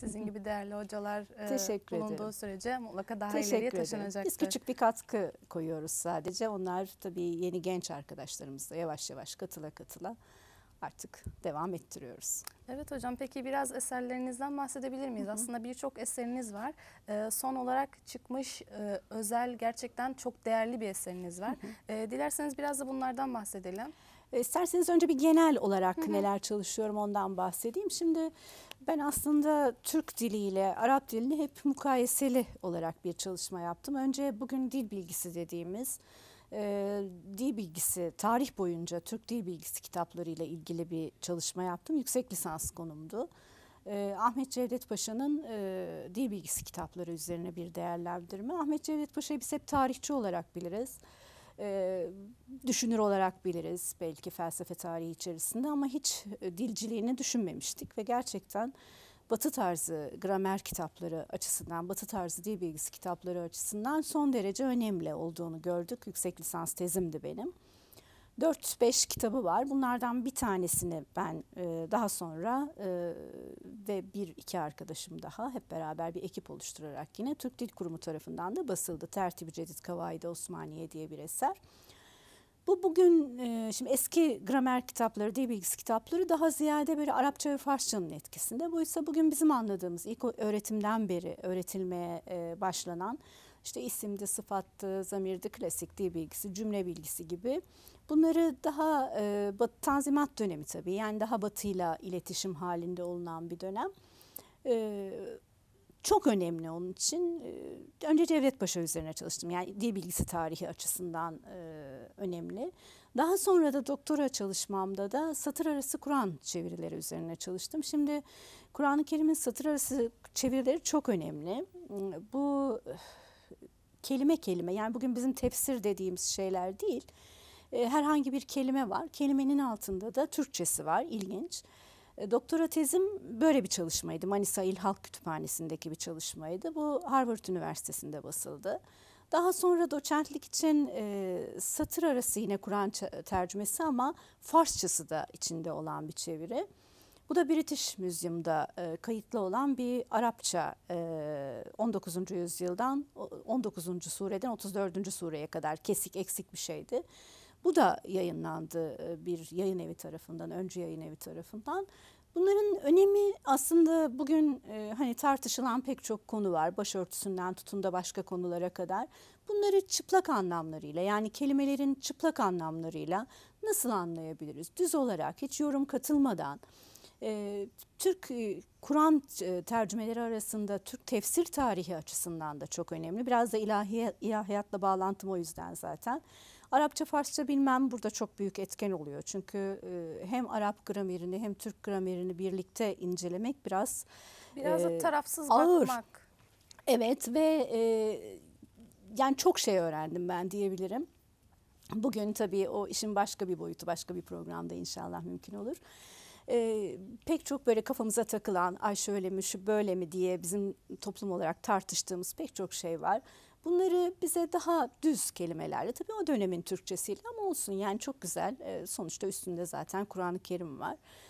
sizin gibi değerli hocalar e, Teşekkür bulunduğu ederim. sürece mutlaka daha Teşekkür ileriye taşınacaktır. Biz küçük bir katkı koyuyoruz sadece. Onlar tabii yeni genç arkadaşlarımız da yavaş yavaş katıla katıla artık devam ettiriyoruz. Evet hocam peki biraz eserlerinizden bahsedebilir miyiz? Hı hı. Aslında birçok eseriniz var. Ee, son olarak çıkmış e, özel gerçekten çok değerli bir eseriniz var. Hı hı. Ee, dilerseniz biraz da bunlardan bahsedelim. E, isterseniz önce bir genel olarak hı hı. neler çalışıyorum ondan bahsedeyim. Şimdi ben aslında Türk diliyle Arap dilini hep mukayeseli olarak bir çalışma yaptım. Önce bugün dil bilgisi dediğimiz e, dil bilgisi, tarih boyunca Türk dil bilgisi kitaplarıyla ilgili bir çalışma yaptım. Yüksek lisans konumdu. E, Ahmet Cevdet Paşa'nın e, dil bilgisi kitapları üzerine bir değerlendirme. Ahmet Cevdet Paşa'yı biz hep tarihçi olarak biliriz e, düşünür olarak biliriz belki felsefe tarihi içerisinde ama hiç e, dilciliğini düşünmemiştik ve gerçekten Batı tarzı gramer kitapları açısından, Batı tarzı dil bilgisi kitapları açısından son derece önemli olduğunu gördük. Yüksek lisans tezimdi benim. 4-5 kitabı var. Bunlardan bir tanesini ben e, daha sonra e, ve bir iki arkadaşım daha hep beraber bir ekip oluşturarak yine Türk Dil Kurumu tarafından da basıldı. Tertib-i Cedid Kavaide Osmaniye diye bir eser. Bu bugün e, şimdi eski gramer kitapları, dil bilgisi kitapları daha ziyade böyle Arapça ve Farsçanın etkisinde. Bu ise bugün bizim anladığımız ilk öğretimden beri öğretilmeye e, başlanan işte isimdi, sıfattı, zamirdi, klasik dil bilgisi, cümle bilgisi gibi. Bunları daha e, bat, tanzimat dönemi tabii yani daha batıyla iletişim halinde olunan bir dönem. E, çok önemli onun için. E, önce Cevdet Paşa üzerine çalıştım. Yani dil bilgisi tarihi açısından e, önemli. Daha sonra da doktora çalışmamda da satır arası Kur'an çevirileri üzerine çalıştım. Şimdi Kur'an-ı Kerim'in satır arası çevirileri çok önemli. Bu kelime kelime yani bugün bizim tefsir dediğimiz şeyler değil. E, herhangi bir kelime var. Kelimenin altında da Türkçesi var. İlginç. E, doktora tezim böyle bir çalışmaydı. Manisa İl Halk Kütüphanesi'ndeki bir çalışmaydı. Bu Harvard Üniversitesi'nde basıldı. Daha sonra doçentlik için e, satır arası yine Kur'an tercümesi ama Farsçası da içinde olan bir çeviri. Bu da British Museum'da e, kayıtlı olan bir Arapça e, 19. yüzyıldan 19. sureden 34. sureye kadar kesik eksik bir şeydi. Bu da yayınlandı e, bir yayın evi tarafından, önce yayın evi tarafından. Bunların önemi aslında bugün e, hani tartışılan pek çok konu var. Başörtüsünden tutun da başka konulara kadar. Bunları çıplak anlamlarıyla yani kelimelerin çıplak anlamlarıyla nasıl anlayabiliriz? Düz olarak hiç yorum katılmadan e, Türk e, Kur'an e, tercümeleri arasında Türk tefsir tarihi açısından da çok önemli. Biraz da ilahi, ilahiyatla bağlantım o yüzden zaten. Arapça, Farsça bilmem burada çok büyük etken oluyor. Çünkü e, hem Arap gramerini hem Türk gramerini birlikte incelemek biraz biraz e, da tarafsız ağır. bakmak. Evet ve e, yani çok şey öğrendim ben diyebilirim. Bugün tabii o işin başka bir boyutu, başka bir programda inşallah mümkün olur e, pek çok böyle kafamıza takılan ay şöyle mi şu böyle mi diye bizim toplum olarak tartıştığımız pek çok şey var. Bunları bize daha düz kelimelerle tabii o dönemin Türkçesiyle ama olsun yani çok güzel e, sonuçta üstünde zaten Kur'an-ı Kerim var.